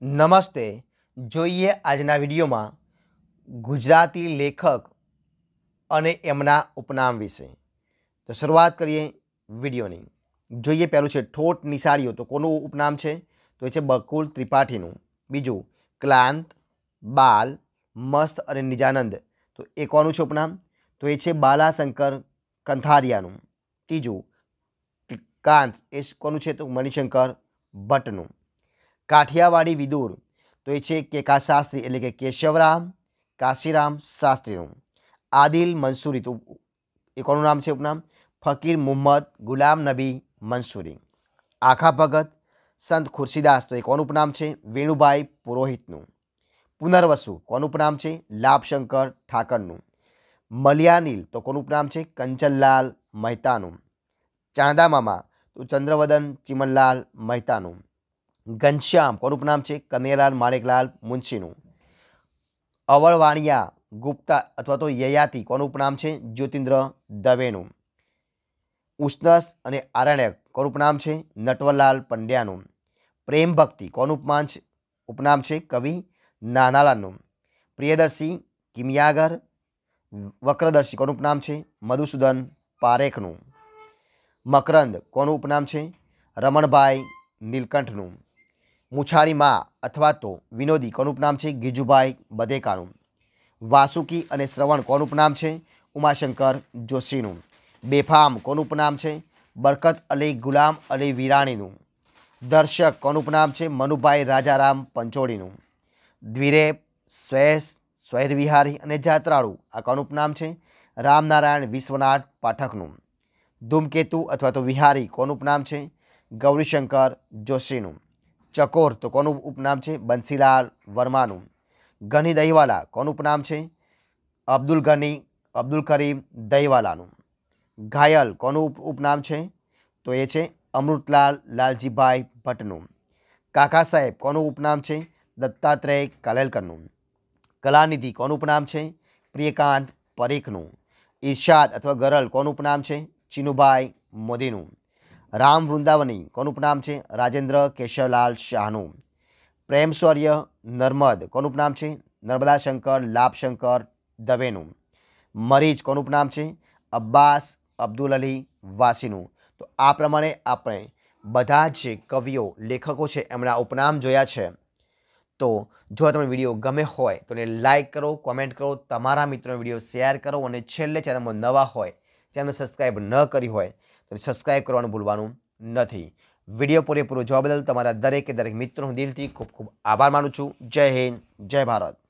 નમસ્તે જોઈએ આજના વિડીયોમાં ગુજરાતી લેખક અને એમના ઉપનામ વિશે તો શરૂઆત કરીએ વિડીયોની જોઈએ પહેલું છે ઠોટ નિશાળીઓ તો કોનું ઉપનામ છે તો એ છે બકુલ ત્રિપાઠીનું બીજું ક્લાંત બાલ મસ્ત અને નિજાનંદ તો એ કોનું છે ઉપનામ તો એ છે બાલાશંકર કંથારિયાનું ત્રીજું કાંત એ કોનું છે તો મણિશંકર ભટ્ટનું કાઠિયાવાડી વિદુર તો એ છે કેકા શાસ્ત્રી એટલે કે કેશવરામ કાશીરામ શાસ્ત્રીનું આદિલ મંસૂરી તો એ કોનું નામ છે ઉપનામ ફકીર મુહમ્મદ ગુલામ નબી મંસૂરી આખા ભગત સંત ખુરશીદાસ તો એ કોનું ઉપનામ છે વેણુભાઈ પુરોહિતનું પુનર્વસુ કોનું ઉપનામ છે લાભશંકર ઠાકરનું મલિયાનીલ તો કોનું ઉપનામ છે કંચનલાલ મહેતાનું ચાંદામામા તો ચંદ્રવદન ચિમનલાલ મહેતાનું ઘનશ્યામ કોનું ઉપનામ છે કનૈયાલાલ માણેકલાલ મુનશીનું અવળવાણિયા ગુપ્તા અથવા તો યયાતિ કોનું ઉપનામ છે જ્યોતિન્દ્ર દવેનું ઉષ્ણસ અને આરણ્યક કોનું ઉપનામ છે નટવરલાલ પંડ્યાનું પ્રેમ ભક્તિ કોનું ઉપમાન ઉપનામ છે કવિ નાનાલાલનું પ્રિયદર્શી કિમિયાગર વક્રદર્શી કોનું ઉપનામ છે મધુસૂદન પારેખનું મકરંદ કોનું ઉપનામ છે રમણભાઈ નીલકંઠનું મુછારી મા અથવા તો વિનોદી કોનું નામ છે ગીજુભાઈ બધેકાનું વાસુકી અને શ્રવણ કોનું નામ છે ઉમાશંકર જોશીનું બેફામ કોનું નામ છે બરકત અલી ગુલામ અલી વિરાણીનું દર્શક કોનું નામ છે મનુભાઈ રાજારામ પંચોળીનું દ્વિરેપ સ્વેશ સ્વૈરવિહારી અને જાત્રાળુ આ કોનું ઉપનામ છે રામનારાયણ વિશ્વનાથ પાઠકનું ધૂમકેતુ અથવા તો વિહારી કોનું નામ છે ગૌરીશંકર જોશીનું ચકોર તો કોનું ઉપનામ છે બંસીલાલ વર્માનું ઘની દહીવાલા કોનું ઉપનામ છે અબ્દુલ ઘની અબ્દુલ કરીમ દહીવાલાનું ઘાયલ કોનું ઉપનામ છે તો એ છે અમૃતલાલ લાલજીભાઈ ભટ્ટનું કાકા સાહેબ કોનું ઉપનામ છે દત્તાત્રેય કાલેલકરનું કલાનિધિ કોનું ઉપનામ છે પ્રિયકાંત પરેખનું ઇર્શાદ અથવા ગરલ કોનું ઉપનામ છે ચિનુભાઈ મોદીનું રામ વૃંદાવની કોનું ઉપનામ છે રાજેન્દ્ર કેશવલાલ શાહનું પ્રેમશૌર્ય નર્મદ કોનું ઉપનામ છે નર્મદા નર્મદાશંકર લાભશંકર દવેનું મરીજ કોનું ઉપનામ છે અબ્બાસ અબ્દુલ અલી વાસીનું તો આ પ્રમાણે આપણે બધા જે કવિઓ લેખકો છે એમના ઉપનામ જોયા છે તો જો તમને વિડીયો ગમે હોય તો એને લાઇક કરો કોમેન્ટ કરો તમારા મિત્રોને વિડીયો શેર કરો અને છેલ્લે ચેનલમાં નવા હોય ચેનલ સબસ્ક્રાઈબ ન કરી હોય તો સબસ્ક્રાઈબ કરવાનું ભૂલવાનું નથી વિડીયો પૂરેપૂરો જોવા બદલ તમારા દરેકે દરેક મિત્રો હું દિલથી ખૂબ ખૂબ આભાર માનું છું જય હિન્દ જય ભારત